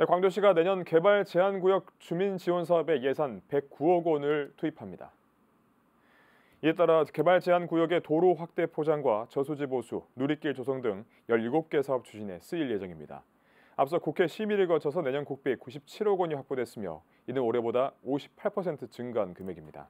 네, 광주시가 내년 개발 제한구역 주민 지원 사업에 예산 109억 원을 투입합니다. 이에 따라 개발 제한 구역의 도로 확대 포장과 저수지 보수, 누리길 조성 등 17개 사업 추진에 쓰일 예정입니다. 앞서 국회 심의를 거쳐서 내년 국비 97억 원이 확보됐으며 이는 올해보다 58% 증가한 금액입니다.